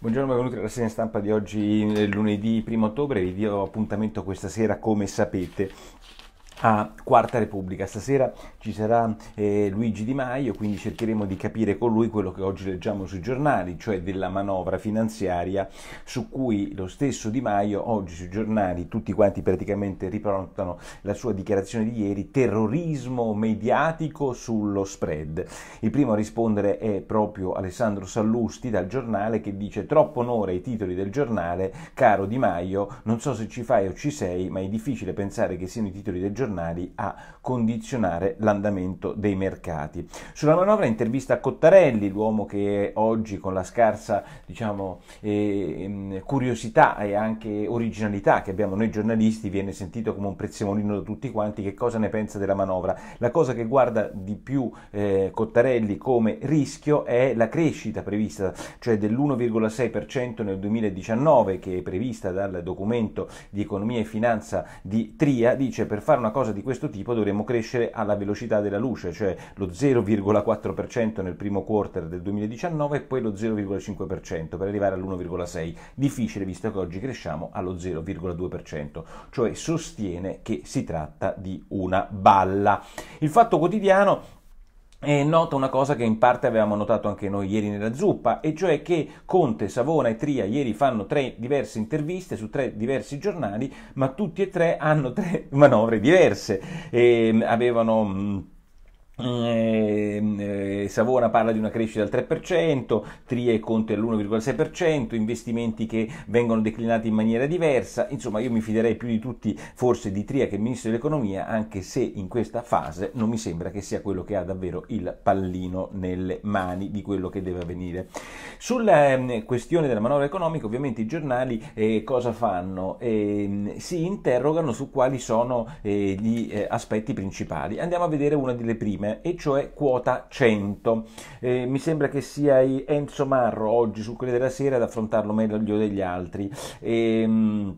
Buongiorno, benvenuti alla rassegna stampa di oggi, eh, lunedì 1 ottobre. Vi do appuntamento questa sera, come sapete, a Quarta Repubblica. Stasera ci sarà eh, Luigi Di Maio, quindi cercheremo di capire con lui quello che oggi leggiamo sui giornali, cioè della manovra finanziaria su cui lo stesso Di Maio oggi sui giornali tutti quanti praticamente riprontano la sua dichiarazione di ieri, terrorismo mediatico sullo spread. Il primo a rispondere è proprio Alessandro Sallusti dal giornale che dice troppo onore ai titoli del giornale, caro Di Maio, non so se ci fai o ci sei, ma è difficile pensare che siano i titoli del giornale giornali a condizionare l'andamento dei mercati. Sulla manovra intervista Cottarelli, l'uomo che oggi con la scarsa diciamo, eh, curiosità e anche originalità che abbiamo noi giornalisti viene sentito come un prezzemolino da tutti quanti, che cosa ne pensa della manovra? La cosa che guarda di più eh, Cottarelli come rischio è la crescita prevista, cioè dell'1,6% nel 2019 che è prevista dal documento di economia e finanza di Tria, dice per fare una cosa cosa di questo tipo dovremmo crescere alla velocità della luce, cioè lo 0,4% nel primo quarter del 2019 e poi lo 0,5% per arrivare all'1,6%. Difficile visto che oggi cresciamo allo 0,2%, cioè sostiene che si tratta di una balla. Il fatto quotidiano e nota una cosa che in parte avevamo notato anche noi ieri nella zuppa, e cioè che Conte, Savona e Tria ieri fanno tre diverse interviste su tre diversi giornali, ma tutti e tre hanno tre manovre diverse. E ehm, avevano Ehm, eh, Savona parla di una crescita del 3%, Trie e Conte all'1,6%, investimenti che vengono declinati in maniera diversa, insomma io mi fiderei più di tutti forse di Tria che il Ministro dell'Economia, anche se in questa fase non mi sembra che sia quello che ha davvero il pallino nelle mani di quello che deve avvenire. Sulla ehm, questione della manovra economica ovviamente i giornali eh, cosa fanno? Ehm, si interrogano su quali sono eh, gli aspetti principali. Andiamo a vedere una delle prime e cioè quota 100. Eh, mi sembra che sia Enzo Marro oggi su Quelle della Sera ad affrontarlo meglio degli altri. Eh,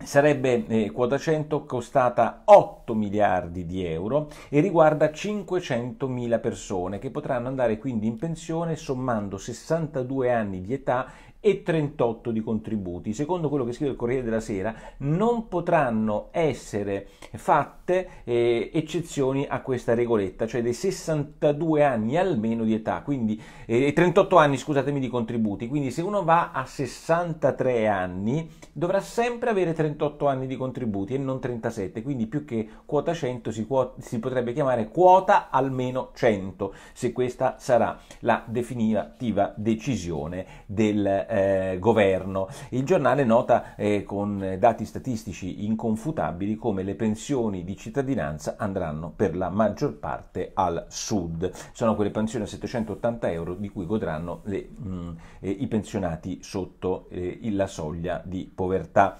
sarebbe eh, quota 100 costata 8 miliardi di euro e riguarda 500 mila persone che potranno andare quindi in pensione sommando 62 anni di età e 38 di contributi. Secondo quello che scrive il Corriere della Sera, non potranno essere fatte eh, eccezioni a questa regoletta, cioè dei 62 anni almeno di età, quindi eh, 38 anni, scusatemi, di contributi. Quindi se uno va a 63 anni, dovrà sempre avere 38 anni di contributi e non 37, quindi più che quota 100 si, quota, si potrebbe chiamare quota almeno 100, se questa sarà la definitiva decisione del eh, governo. Il giornale nota eh, con dati statistici inconfutabili come le pensioni di cittadinanza andranno per la maggior parte al sud. Sono quelle pensioni a 780 euro di cui godranno le, mh, mm, eh, i pensionati sotto eh, la soglia di povertà.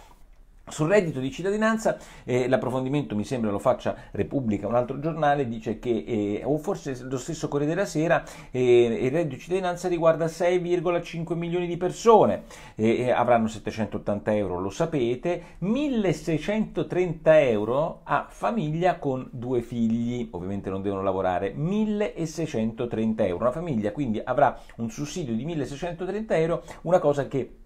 Sul reddito di cittadinanza eh, l'approfondimento mi sembra lo faccia Repubblica, un altro giornale dice che, eh, o forse lo stesso Corriere della Sera, eh, il reddito di cittadinanza riguarda 6,5 milioni di persone, eh, eh, avranno 780 euro, lo sapete, 1630 euro a famiglia con due figli, ovviamente non devono lavorare, 1630 euro, una famiglia quindi avrà un sussidio di 1630 euro, una cosa che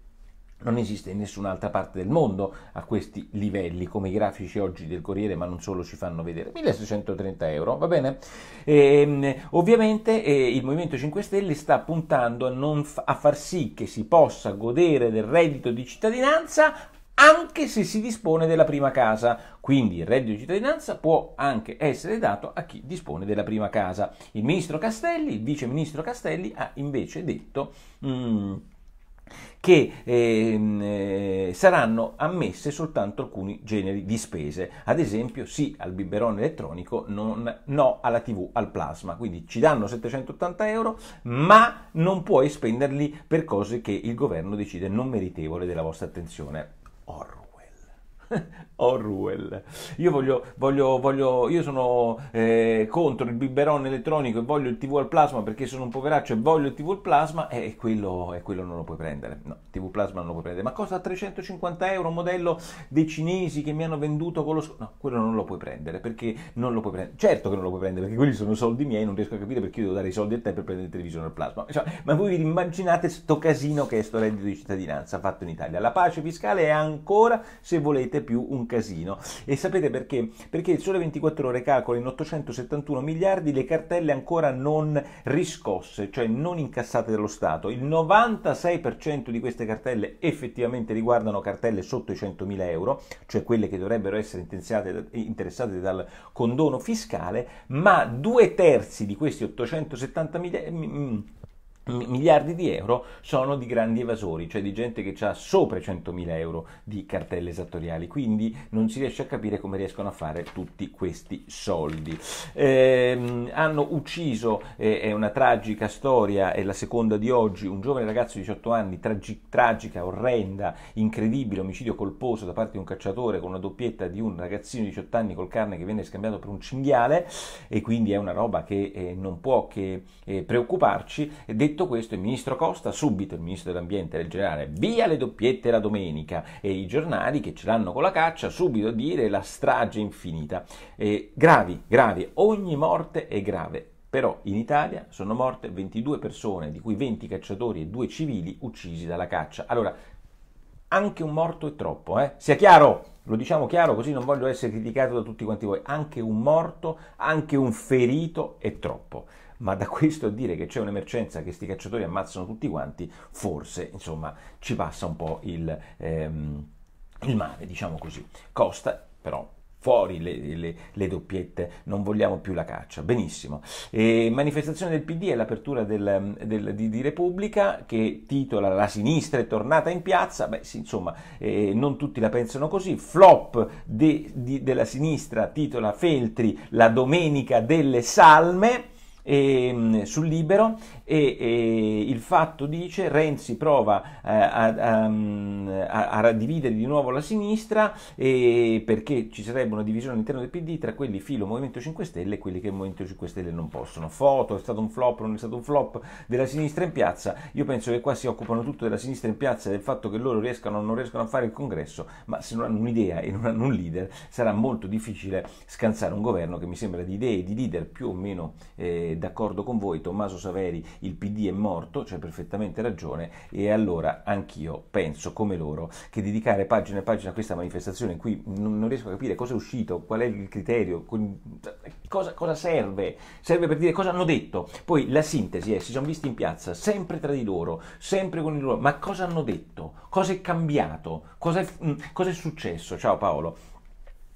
non esiste in nessun'altra parte del mondo a questi livelli, come i grafici oggi del Corriere, ma non solo ci fanno vedere. 1630 euro, va bene? E, ehm, ovviamente eh, il Movimento 5 Stelle sta puntando a, f- a far sì che si possa godere del reddito di cittadinanza anche se si dispone della prima casa. Quindi il reddito di cittadinanza può anche essere dato a chi dispone della prima casa. Il ministro Castelli, il vice ministro Castelli, ha invece detto... Mm, che ehm, eh, saranno ammesse soltanto alcuni generi di spese, ad esempio sì al biberone elettronico, non, no alla tv al plasma, quindi ci danno 780 euro ma non puoi spenderli per cose che il governo decide non meritevole della vostra attenzione. Orwell. Oh, io voglio, voglio, voglio io sono eh, contro il biberon elettronico e voglio il TV al plasma perché sono un poveraccio e voglio il TV al plasma e quello, e quello non lo puoi prendere. No, TV plasma non lo puoi prendere. Ma costa 350 euro un modello dei cinesi che mi hanno venduto con lo sconto? No, quello non lo puoi prendere perché non lo puoi prendere. Certo che non lo puoi prendere perché quelli sono soldi miei, non riesco a capire perché io devo dare i soldi a te per prendere il televisore al plasma. Cioè, ma voi vi immaginate sto casino che è sto reddito di cittadinanza fatto in Italia. La pace fiscale è ancora, se volete, più un casino. E sapete perché? Perché il Sole 24 Ore calcola in 871 miliardi le cartelle ancora non riscosse, cioè non incassate dallo Stato. Il 96% di queste cartelle effettivamente riguardano cartelle sotto i 100.000 euro, cioè quelle che dovrebbero essere interessate dal condono fiscale, ma due terzi di questi 870 miliardi miliardi di euro sono di grandi evasori, cioè di gente che ha sopra i 100.000 euro di cartelle esattoriali, quindi non si riesce a capire come riescono a fare tutti questi soldi. Eh, hanno ucciso, eh, è una tragica storia, è la seconda di oggi, un giovane ragazzo di 18 anni, tragi- tragica, orrenda, incredibile, omicidio colposo da parte di un cacciatore con una doppietta di un ragazzino di 18 anni col carne che viene scambiato per un cinghiale e quindi è una roba che eh, non può che eh, preoccuparci. Detto Detto questo, il ministro Costa, subito il ministro dell'ambiente del generale, via le doppiette la domenica e i giornali che ce l'hanno con la caccia, subito a dire la strage infinita. Eh, gravi, gravi, ogni morte è grave. Però in Italia sono morte 22 persone, di cui 20 cacciatori e 2 civili uccisi dalla caccia. Allora, anche un morto è troppo, eh? Sia chiaro, lo diciamo chiaro così non voglio essere criticato da tutti quanti voi, anche un morto, anche un ferito è troppo ma da questo a dire che c'è un'emergenza che questi cacciatori ammazzano tutti quanti, forse insomma ci passa un po' il, ehm, il mare, diciamo così. Costa però fuori le, le, le, doppiette, non vogliamo più la caccia. Benissimo. E manifestazione del PD e l'apertura del, del, di, di, Repubblica che titola La sinistra è tornata in piazza. Beh, sì, insomma, eh, non tutti la pensano così. Flop de, di, della sinistra titola Feltri La domenica delle salme e, ehm, sul libero e, e, il fatto dice Renzi prova eh, a, ehm, a, a, dividere di nuovo la sinistra eh, perché ci sarebbe una divisione all'interno del PD tra quelli filo Movimento 5 Stelle e quelli che il Movimento 5 Stelle non possono. Foto, è stato un flop, non è stato un flop della sinistra in piazza, io penso che qua si occupano tutto della sinistra in piazza e del fatto che loro riescano o non riescano a fare il congresso, ma se non hanno un'idea e non hanno un leader sarà molto difficile scansare un governo che mi sembra di idee e di leader più o meno... Eh, d'accordo con voi, Tommaso Saveri, il PD è morto, c'è perfettamente ragione e allora anch'io penso come loro che dedicare pagina e pagina a questa manifestazione in cui non, riesco a capire cosa è uscito, qual è il criterio, cosa, cosa serve, serve per dire cosa hanno detto, poi la sintesi è si sono visti in piazza sempre tra di loro, sempre con il loro, ma cosa hanno detto, cosa è cambiato, cosa è, cosa è successo, ciao Paolo.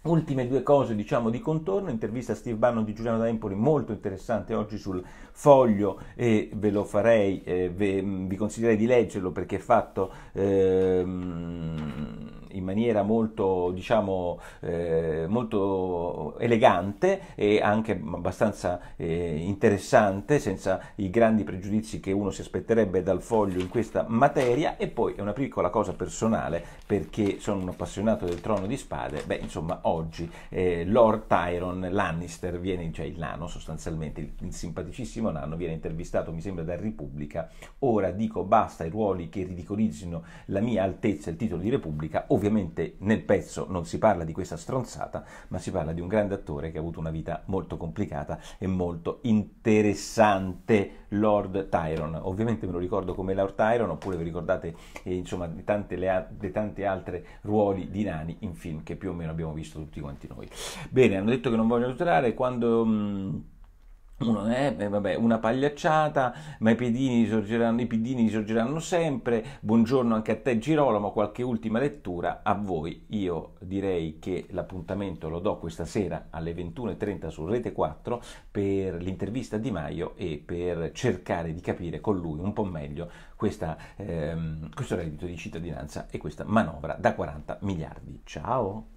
Ultime due cose diciamo di contorno, intervista a Steve Bannon di Giuliano D'Empoli molto interessante oggi sul foglio e ve lo farei, eh, ve, vi consiglierei di leggerlo perché è fatto... Ehm in maniera molto, diciamo, eh, molto elegante e anche abbastanza eh, interessante, senza i grandi pregiudizi che uno si aspetterebbe dal foglio in questa materia. E poi è una piccola cosa personale, perché sono un appassionato del trono di spade, beh, insomma, oggi eh, Lord Tyron Lannister viene, cioè il nano sostanzialmente, il, il simpaticissimo nano, viene intervistato, mi sembra, da Repubblica. Ora dico basta ai ruoli che ridicolizzino la mia altezza, il titolo di Repubblica, Ovviamente nel pezzo non si parla di questa stronzata, ma si parla di un grande attore che ha avuto una vita molto complicata e molto interessante, Lord Tyron. Ovviamente me lo ricordo come Lord Tyron, oppure vi ricordate eh, insomma di tante, le, di tante altre ruoli di nani in film che più o meno abbiamo visto tutti quanti noi. Bene, hanno detto che non vogliono tutelare quando... Mh, mm, uno, eh, vabbè, una pagliacciata, ma i piedini sorgeranno, i piedini sorgeranno sempre. Buongiorno anche a te Girolamo, qualche ultima lettura a voi. Io direi che l'appuntamento lo do questa sera alle 21.30 su Rete 4 per l'intervista di Maio e per cercare di capire con lui un po' meglio questa, ehm, questo reddito di cittadinanza e questa manovra da 40 miliardi. Ciao!